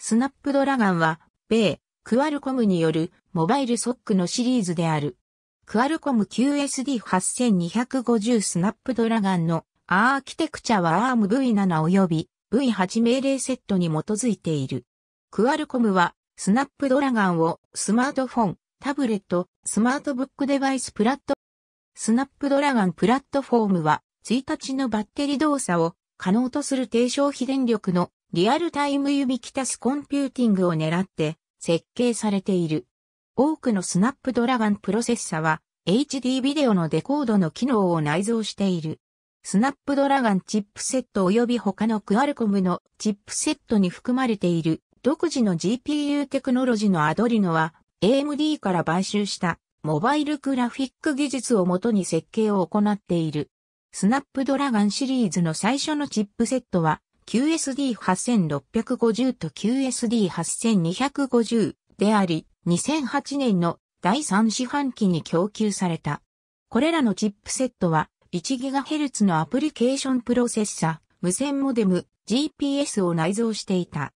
スナップドラガンは、米、クアルコムによるモバイルソックのシリーズである。クアルコム QSD8250 スナップドラガンのアーキテクチャは ARM V7 及び V8 命令セットに基づいている。クアルコムはスナップドラガンをスマートフォン、タブレット、スマートブックデバイスプラット、スナップドラガンプラットフォームは1日のバッテリー動作を可能とする低消費電力のリアルタイム指キタスコンピューティングを狙って設計されている。多くのスナップドラガンプロセッサは HD ビデオのデコードの機能を内蔵している。スナップドラガンチップセット及び他のクアルコムのチップセットに含まれている独自の GPU テクノロジーのアドリノは AMD から買収したモバイルグラフィック技術をもとに設計を行っている。スナップドラガンシリーズの最初のチップセットは QSD8650 と QSD8250 であり、2008年の第3四半期に供給された。これらのチップセットは 1GHz のアプリケーションプロセッサ、無線モデム、GPS を内蔵していた。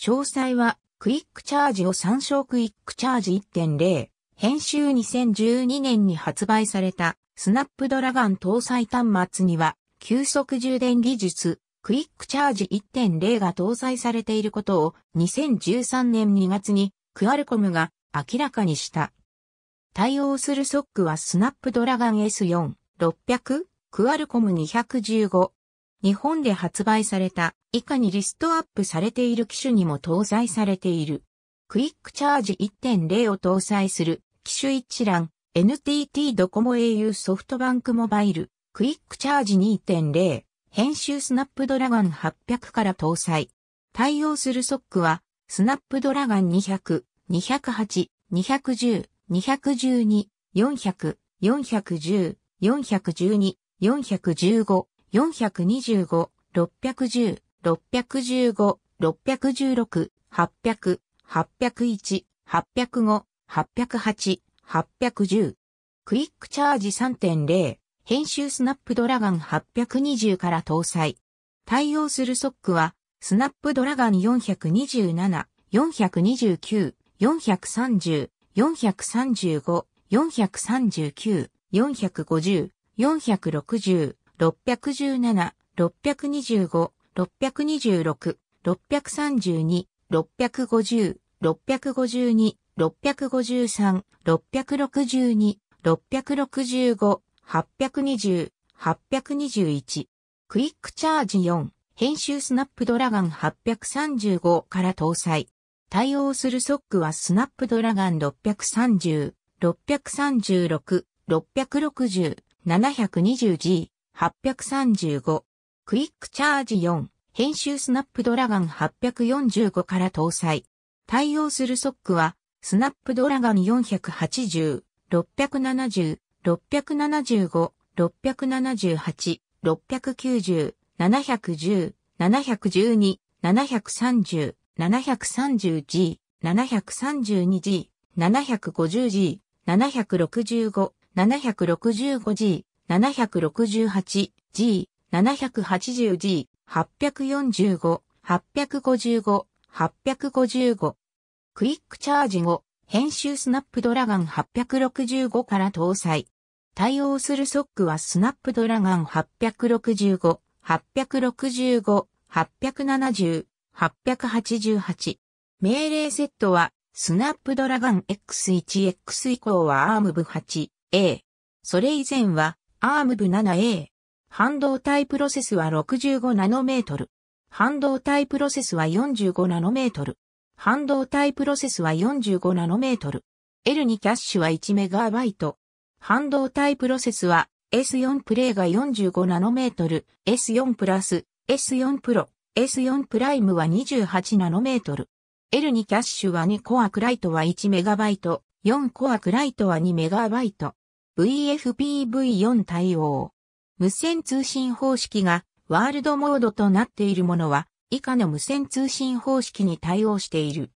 詳細はクイックチャージを参照クイックチャージ1.0、編集2012年に発売されたスナップドラガン搭載端末には急速充電技術、クイックチャージ1.0が搭載されていることを2013年2月にクアルコムが明らかにした。対応するソックはスナップドラガン S4、600、クアルコム215。日本で発売された以下にリストアップされている機種にも搭載されている。クイックチャージ1.0を搭載する機種一覧 NTT ドコモ au ソフトバンクモバイルクイックチャージ2.0編集スナップドラガン800から搭載。対応するソックは、スナップドラガン200、208、210、212、400、410、412、415、425、610、615、616、800、801、805、808、810。クイックチャージ3.0、編集スナップドラガン820から搭載。対応するソックは、スナップドラガン427、429、430、435、439、450、460、617、625、626、632、650、652、653、662、665、820、821。クイックチャージ4、編集スナップドラガン835から搭載。対応するソックはスナップドラガン630、636、660、720G、835。クイックチャージ4、編集スナップドラガン845から搭載。対応するソックは、スナップドラガン480、670、675、678、690、710、712、730、730G、732G、750G、765、765G、768G、780G、845、855、855。クイックチャージ後、編集スナップドラガン865から搭載。対応するソックはスナップドラガン865、865、870、888。命令セットは、スナップドラガン X1X 以降はアーム部 8A。それ以前は、アーム部 7A。半導体プロセスは65ナノメートル。半導体プロセスは45ナノメートル。半導体プロセスは45ナノメートル。L にキャッシュは1イト半導体プロセスは S4 プレイが45ナノメートル、S4 プラス、S4 プロ、S4 プライムは28ナノメートル。L2 キャッシュは2コアクライトは1メガバイト、4コアクライトは2メガバイト。VFPV4 対応。無線通信方式がワールドモードとなっているものは以下の無線通信方式に対応している。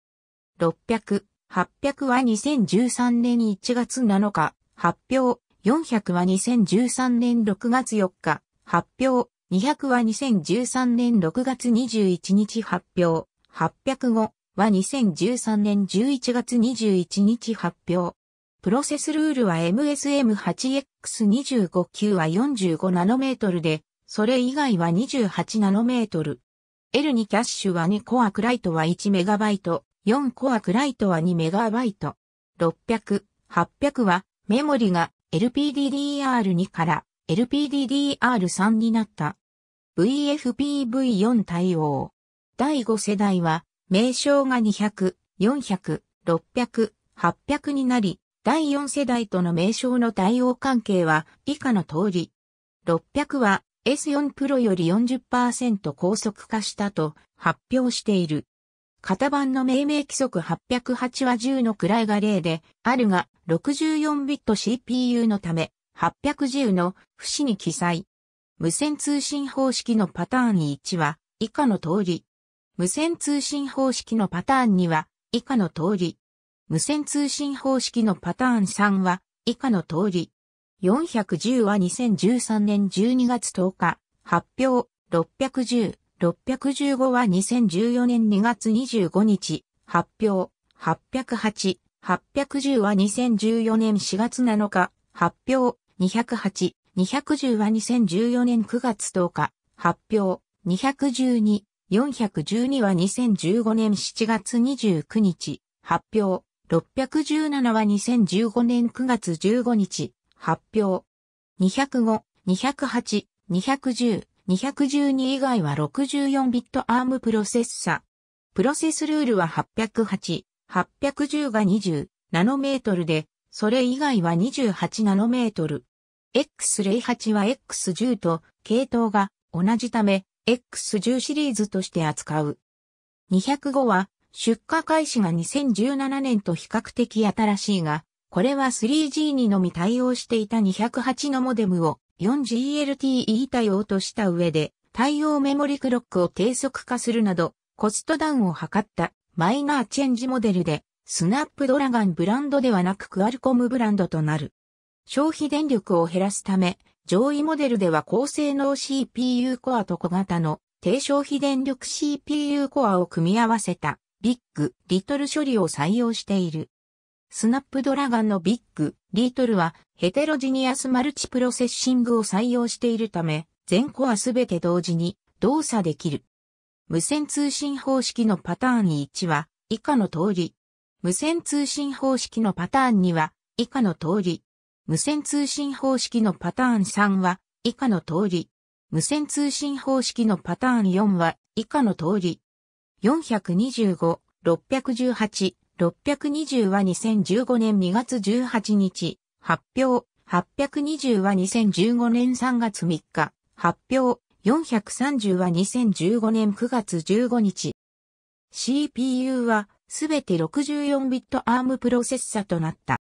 600、800は2013年1月7日、発表、400は2013年6月4日、発表、200は2013年6月21日発表、805は2013年11月21日発表。プロセスルールは MSM8X25 級は45ナノメートルで、それ以外は28ナノメートル。L2 キャッシュは2コアクライトは1メガバイト、4コアクライトは2メガバイト。600、800はメモリが LPDDR2 から LPDDR3 になった。VFPV4 対応。第5世代は、名称が200、400、600、800になり、第4世代との名称の対応関係は以下の通り。600は S4 プロより40%高速化したと発表している。型番の命名規則808は10の位が0であるが、64ビット CPU のため、810の不死に記載。無線通信方式のパターン1は以下の通り。無線通信方式のパターン2は以下の通り。無線通信方式のパターン3は以下の通り。410は2013年12月10日発表610。615は2014年2月25日、発表。808、810は2014年4月7日、発表。208、210は2014年9月10日、発表。212、412は2015年7月29日、発表。617は2015年9月15日、発表。205、208、210、212以外は64ビットアームプロセッサ。プロセスルールは808、810が20ナノメートルで、それ以外は28ナノメートル。X08 は X10 と系統が同じため、X10 シリーズとして扱う。205は出荷開始が2017年と比較的新しいが、これは 3G にのみ対応していた208のモデムを 4GLTE 対応とした上で、対応メモリクロックを低速化するなど、コストダウンを図ったマイナーチェンジモデルで、スナップドラガンブランドではなくクアルコムブランドとなる。消費電力を減らすため、上位モデルでは高性能 CPU コアと小型の低消費電力 CPU コアを組み合わせたビッグ、リトル処理を採用している。スナップドラガンのビッグ、リートルはヘテロジニアスマルチプロセッシングを採用しているため、全コアすべて同時に動作できる。無線通信方式のパターン1は以下の通り。無線通信方式のパターン2は以下の通り。無線通信方式のパターン3は以下の通り。無線通信方式のパターン4は以下の通り。425、618、620は2015年2月18日、発表。820は2015年3月3日、発表。430は2015年9月15日。CPU はすべて 64bit ARM プロセッサとなった。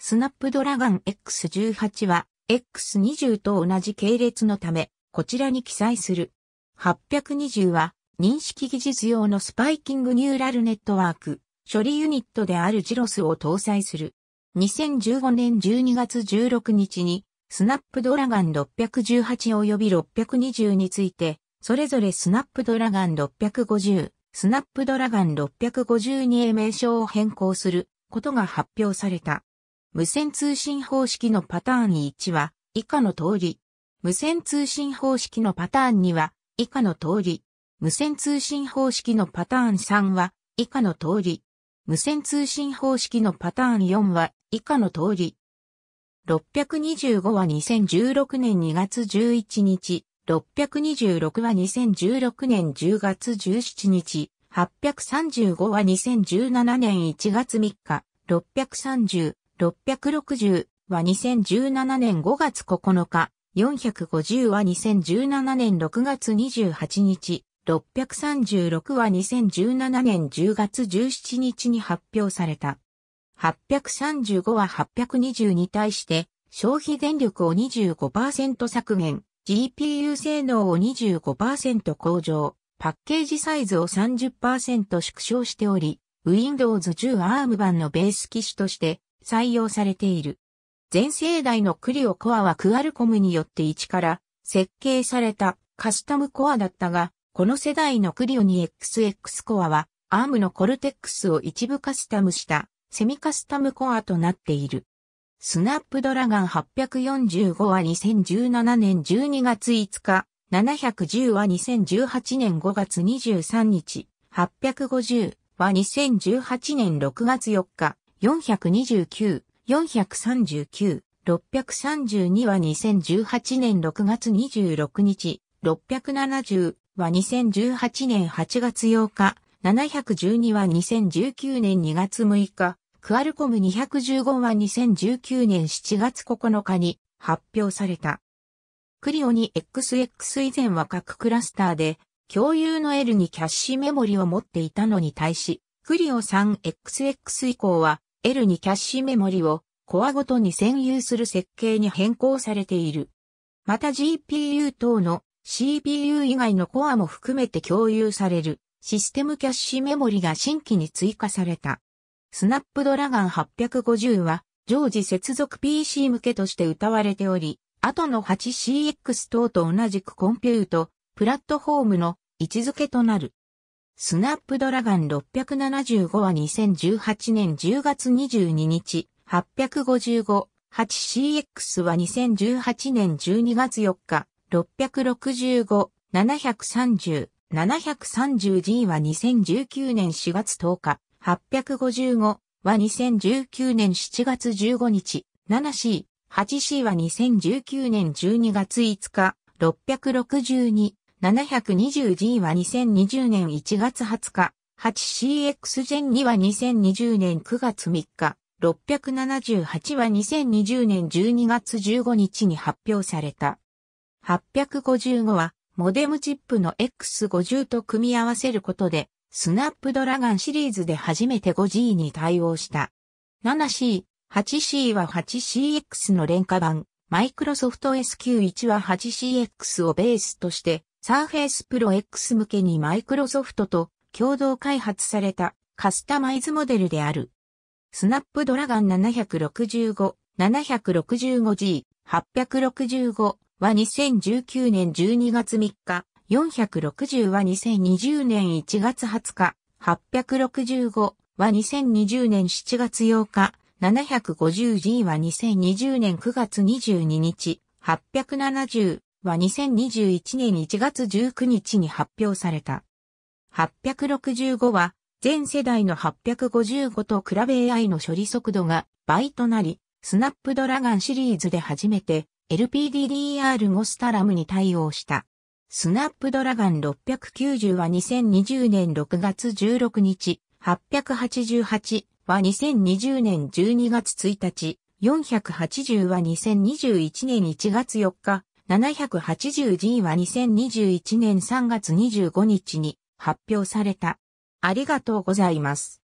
スナップドラガン X18 は X20 と同じ系列のため、こちらに記載する。820は認識技術用のスパイキングニューラルネットワーク処理ユニットであるジロスを搭載する。2015年12月16日に、スナップドラガン618及び620について、それぞれスナップドラガン650、スナップドラガン6 5 0に名称を変更することが発表された。無線通信方式のパターン1は以下の通り。無線通信方式のパターン2は以下の通り。無線通信方式のパターン3は以下の通り。無線通信方式のパターン4は以下の通り。625は2016年2月11日、626は2016年10月17日、835は2017年1月3日、630、660は2017年5月9日、450は2017年6月28日、636は2017年10月17日に発表された。835は820に対して消費電力を25%削減、GPU 性能を25%向上、パッケージサイズを30%縮小しており、Windows 10 ARM 版のベース機種として採用されている。全世代のクリオコアはクアルコムによって1から設計されたカスタムコアだったが、この世代のクリオニ XX コアは、アームのコルテックスを一部カスタムしたセミカスタムコアとなっている。スナップドラガン845は2017年12月5日、710は2018年5月23日、850は2018年6月4日、429、439、632は2018年6月26日、670は2018年8月8日、712は2019年2月6日、クアルコム215は2019年7月9日に発表された。クリオに XX 以前は各クラスターで共有の L にキャッシュメモリを持っていたのに対し、クリオ 3XX 以降は L にキャッシュメモリをコアごとに占有する設計に変更されている。また GPU 等の CPU 以外のコアも含めて共有されるシステムキャッシュメモリが新規に追加された。スナップドラガン850は常時接続 PC 向けとして歌われており、後の 8CX 等と同じくコンピュート、プラットフォームの位置づけとなる。スナップドラガン675は2018年10月22日、855、8CX は2018年12月4日、665、730、730G は2019年4月10日、855は2019年7月15日、7C、8C は2019年12月5日、662、720G は2020年1月20日、8CX g e n 2は2020年9月3日、678は2020年12月15日に発表された。855は、モデムチップの X50 と組み合わせることで、スナップドラガンシリーズで初めて 5G に対応した。7C、8C は 8CX の廉価版、マイクロソフト SQ1 は 8CX をベースとして、サーフェイスプロ X 向けにマイクロソフトと共同開発されたカスタマイズモデルである。スナップドラガン765、765G、865、は2019年12月3日、460は2020年1月20日、865は2020年7月8日、750G は2020年9月22日、870は2021年1月19日に発表された。865は全世代の855と比べ AI の処理速度が倍となり、スナップドラガンシリーズで初めて LPDDR ゴスタラムに対応した。スナップドラガン690は2020年6月16日、888は2020年12月1日、480は2021年1月4日、780G は2021年3月25日に発表された。ありがとうございます。